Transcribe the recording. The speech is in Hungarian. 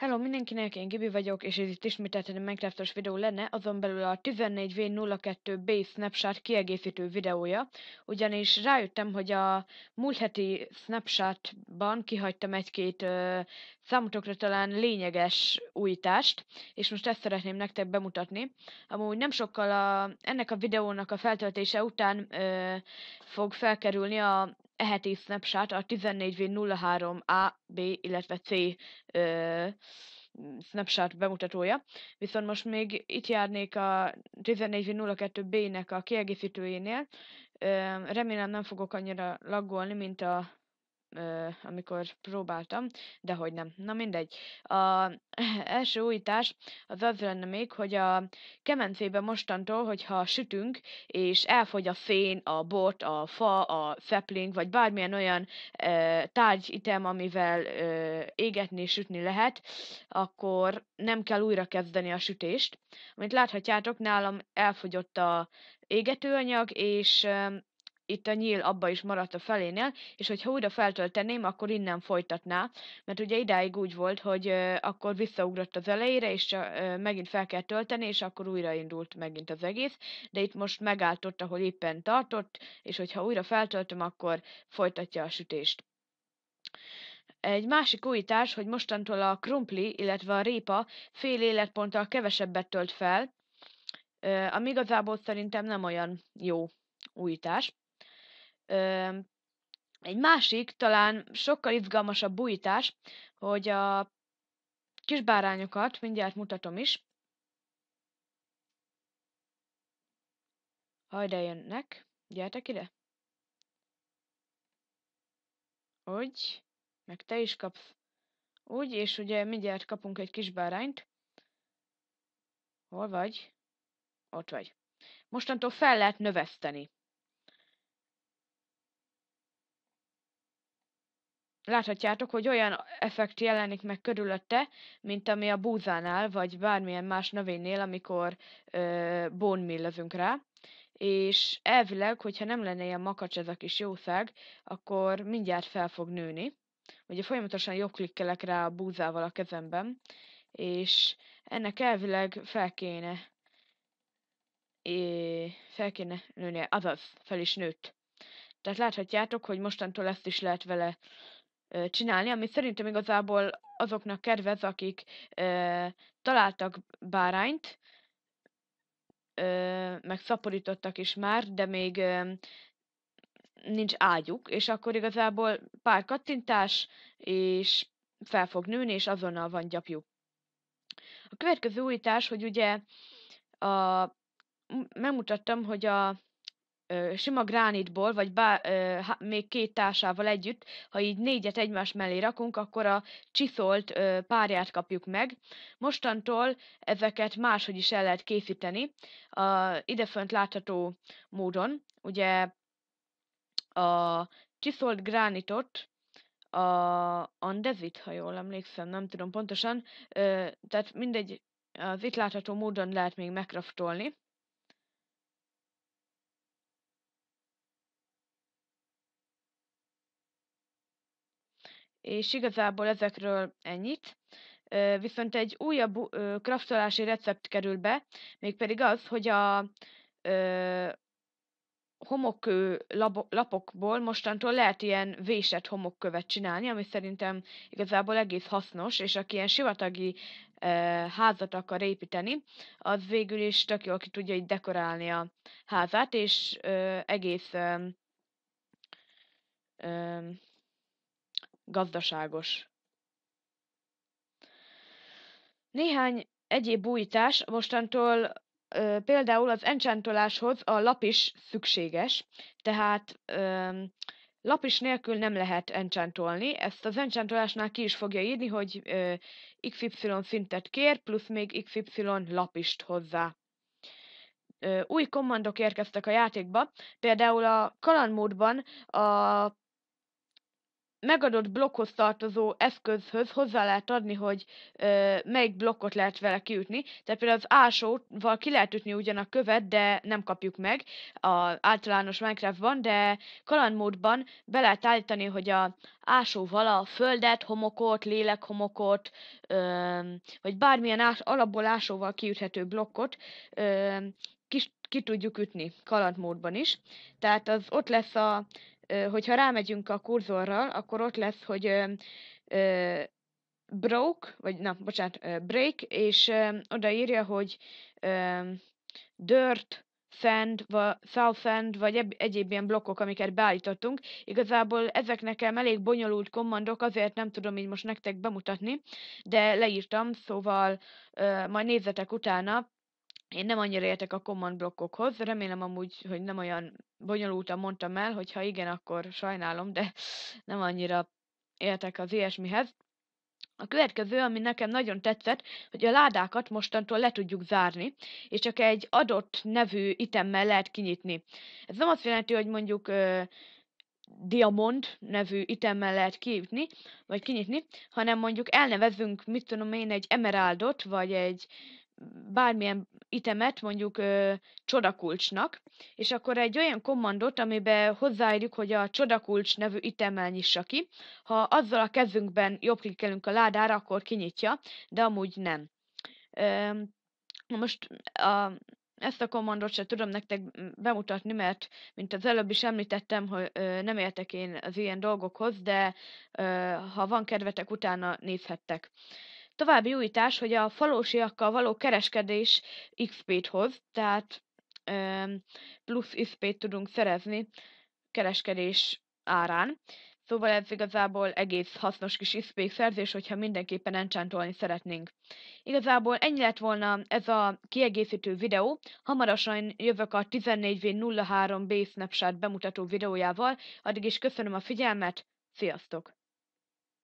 Hello mindenkinek, én Gibi vagyok, és ez itt ismételten egy videó lenne, azon belül a 14v02b snapshot kiegészítő videója, ugyanis rájöttem, hogy a múlt heti snapshotban kihagytam egy-két számotokra talán lényeges újítást, és most ezt szeretném nektek bemutatni. Amúgy nem sokkal a, ennek a videónak a feltöltése után ö, fog felkerülni a eheti snapshot a 14v03A, B, illetve C uh, snapshot bemutatója, viszont most még itt járnék a 14v02B-nek a kiegészítőjénél. Uh, remélem nem fogok annyira laggolni, mint a amikor próbáltam, de hogy nem. Na mindegy. A első újítás az az lenne még, hogy a kemencébe mostantól, hogyha sütünk, és elfogy a fén, a bot, a fa, a feplink vagy bármilyen olyan ö, tárgyitem, amivel ö, égetni és sütni lehet, akkor nem kell újra kezdeni a sütést. Amit láthatjátok, nálam elfogyott a égetőanyag, és itt a nyíl abba is maradt a felénél, és hogyha újra feltölteném, akkor innen folytatná, mert ugye idáig úgy volt, hogy ö, akkor visszaugrott az elejére, és ö, megint fel kell tölteni, és akkor újraindult megint az egész, de itt most megállt ott, ahol éppen tartott, és hogyha újra feltöltöm, akkor folytatja a sütést. Egy másik újítás, hogy mostantól a krumpli, illetve a répa fél életponttal kevesebbet tölt fel, ami igazából szerintem nem olyan jó újítás. Ö, egy másik, talán sokkal izgalmasabb bújítás, hogy a kisbárányokat mindjárt mutatom is. Hajde jönnek, gyertek ide. Úgy, meg te is kapsz. Úgy, és ugye mindjárt kapunk egy kisbárányt. Hol vagy? Ott vagy. Mostantól fel lehet növeszteni. Láthatjátok, hogy olyan effekt jelenik meg körülötte, mint ami a búzánál, vagy bármilyen más növénynél, amikor ö, bónmillezünk rá. És elvileg, hogyha nem lenne ilyen makacs ez a kis jószág, akkor mindjárt fel fog nőni. Ugye folyamatosan jobbklikkelek rá a búzával a kezemben, és ennek elvileg fel kéne, é, fel kéne nőnie, azaz, fel is nőtt. Tehát láthatjátok, hogy mostantól ezt is lehet vele csinálni, ami szerintem igazából azoknak kedvez, akik ö, találtak bárányt, ö, meg szaporítottak is már, de még ö, nincs ágyuk, és akkor igazából pár kattintás, és fel fog nőni, és azonnal van gyapjuk. A következő újítás, hogy ugye a, megmutattam, hogy a sima gránitból, vagy bá, ö, há, még két társával együtt, ha így négyet egymás mellé rakunk, akkor a csiszolt ö, párját kapjuk meg. Mostantól ezeket máshogy is el lehet készíteni, a, idefönt látható módon. Ugye a csiszolt gránitot, a Andezit, ha jól emlékszem, nem tudom pontosan, ö, tehát mindegy, az itt látható módon lehet még megkraftolni. és igazából ezekről ennyit. Viszont egy újabb kraftolási recept kerül be, mégpedig az, hogy a homokkő lapokból mostantól lehet ilyen vésett homokkövet csinálni, ami szerintem igazából egész hasznos, és aki ilyen sivatagi házat akar építeni, az végül is tök jó, aki tudja így dekorálni a házát, és egész gazdaságos. Néhány egyéb újítás mostantól ö, például az encsántoláshoz a lap is szükséges, tehát ö, lapis nélkül nem lehet encsántolni. ezt az encsántolásnál ki is fogja írni, hogy ö, XY szintet kér, plusz még XY lapist hozzá. Ö, új kommandok érkeztek a játékba, például a kalandmódban a megadott blokkhoz tartozó eszközhöz hozzá lehet adni, hogy ö, melyik blokkot lehet vele kiütni. Tehát például az ásóval ki lehet ütni ugyan a követ, de nem kapjuk meg a általános Minecraftban, de kalandmódban be lehet állítani, hogy a ásóval a földet, homokot, lélekhomokot, ö, vagy bármilyen ás, alapból ásóval kiüthető blokkot ö, ki, ki tudjuk ütni kalandmódban is. Tehát az ott lesz a hogyha rámegyünk a kurzorral, akkor ott lesz, hogy broke, vagy na, bocsánat, break, és odaírja, hogy dirt, Fend, South End, vagy egyéb ilyen blokkok, amiket beállítottunk. Igazából ezek nekem elég bonyolult kommandok, azért nem tudom így most nektek bemutatni, de leírtam, szóval uh, majd nézzetek utána. Én nem annyira értek a command blokkokhoz, remélem amúgy, hogy nem olyan bonyolultan mondtam el, hogy ha igen, akkor sajnálom, de nem annyira értek az ilyesmihez. A következő, ami nekem nagyon tetszett, hogy a ládákat mostantól le tudjuk zárni, és csak egy adott nevű itemmel lehet kinyitni. Ez nem azt jelenti, hogy mondjuk ö, Diamond nevű itemmel lehet kinyitni, vagy kinyitni, hanem mondjuk elnevezünk, mit tudom én, egy emeraldot, vagy egy bármilyen itemet, mondjuk ö, csodakulcsnak, és akkor egy olyan kommandot, amiben hozzáírjuk, hogy a csodakulcs nevű itemmel nyissa ki. Ha azzal a kezünkben jobbklikkelünk a ládára, akkor kinyitja, de amúgy nem. Ö, most a, ezt a kommandot sem tudom nektek bemutatni, mert mint az előbb is említettem, hogy ö, nem értek én az ilyen dolgokhoz, de ö, ha van kedvetek, utána nézhettek. Ö, További újítás, hogy a falósiakkal való kereskedés XP-t hoz, tehát um, plusz XP-t tudunk szerezni kereskedés árán. Szóval ez igazából egész hasznos kis XP szerzés, hogyha mindenképpen encsántolni szeretnénk. Igazából ennyi lett volna ez a kiegészítő videó. Hamarosan jövök a 14v03B bemutató videójával. Addig is köszönöm a figyelmet, sziasztok!